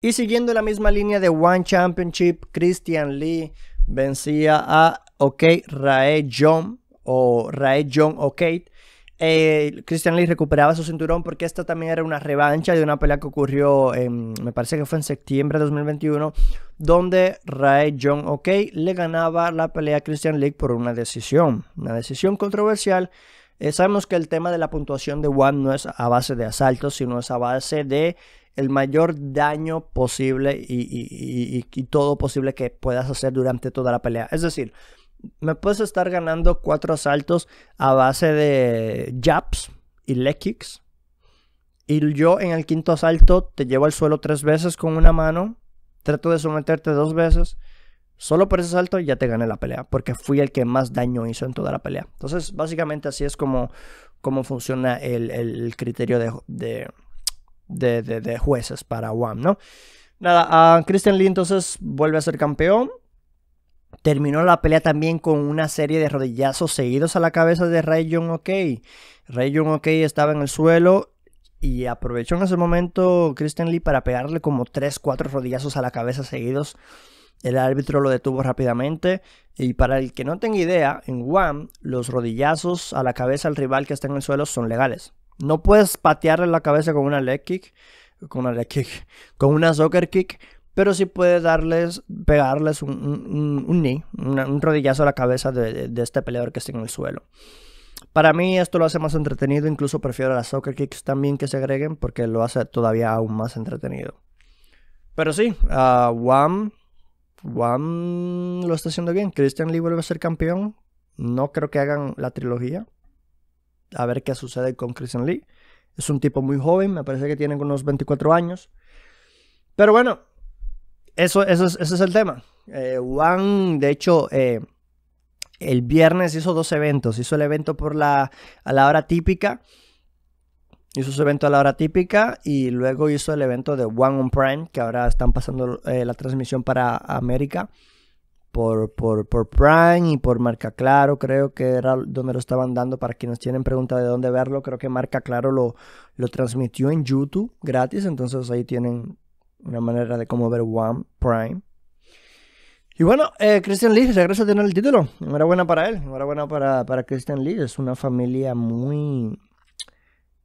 Y siguiendo la misma línea de One Championship, Christian Lee vencía a OK Rae John o Rae John O'Kate. Eh, Christian Lee recuperaba su cinturón porque esta también era una revancha de una pelea que ocurrió, en, me parece que fue en septiembre de 2021, donde Rae John Ok le ganaba la pelea a Christian Lee por una decisión, una decisión controversial. Eh, sabemos que el tema de la puntuación de One no es a base de asaltos, sino es a base de el mayor daño posible y, todo posible que puedas hacer durante toda la pelea. Es decir, me puedes estar ganando cuatro asaltos a base de jabs y leg kicks. Y yo en el quinto asalto te llevo al suelo tres veces con una mano. Trato de someterte dos veces. Solo por ese asalto ya te gané la pelea. Porque fui el que más daño hizo en toda la pelea. Entonces, básicamente así es como, funciona el, criterio de de, jueces para WAM, ¿no? Nada, Christian Lee entonces vuelve a ser campeón. Terminó la pelea también con una serie de rodillazos seguidos a la cabeza de Ray John OK. Ray OK estaba en el suelo y aprovechó en ese momento Christian Lee para pegarle como 3-4 rodillazos a la cabeza seguidos. El árbitro lo detuvo rápidamente. Y para el que no tenga idea, en WAM los rodillazos a la cabeza al rival que está en el suelo son legales. No puedes patearle la cabeza con una leg kick, con una leg kick, con una soccer kick, pero sí puedes darles, pegarles un, un, un knee, un rodillazo a la cabeza de, este peleador que está en el suelo. Para mí esto lo hace más entretenido, incluso prefiero las soccer kicks también que se agreguen porque lo hace todavía aún más entretenido. Pero sí, uh, lo está haciendo bien. Christian Lee vuelve a ser campeón. No creo que hagan la trilogía a ver qué sucede con Christian Lee. Es un tipo muy joven, me parece que tiene unos 24 años. Pero bueno, eso, es, ese es el tema. Eh, Juan, de hecho, eh, el viernes hizo dos eventos. Hizo el evento por la, a la hora típica. Hizo su evento a la hora típica y luego hizo el evento de One on Prime, que ahora están pasando eh, la transmisión para América por, por, Prime y por Marca Claro, creo que era donde lo estaban dando. Para quienes tienen pregunta de dónde verlo, creo que Marca Claro lo, lo transmitió en YouTube gratis, entonces ahí tienen una manera de cómo ver One Prime. Y bueno, eh, Christian Lee regresa a tener el título. Enhorabuena para él, enhorabuena para, para Christian Lee. Es una familia muy,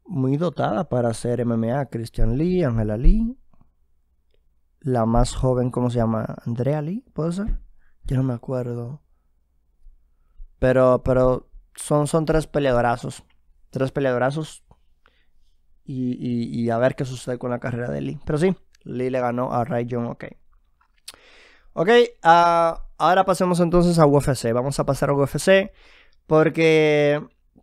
muy dotada para hacer MMA. Christian Lee, Angela Lee, la más joven, ¿cómo se llama? Andrea Lee, ¿puede ser? Yo no me acuerdo. Pero, pero son, son tres peleadorazos. Tres peleadorazos. Y, y, a ver qué sucede con la carrera de Lee. Pero sí, Lee le ganó a Ray John, ok. Ok, ah, ahora pasemos entonces a UFC. Vamos a pasar a UFC. Porque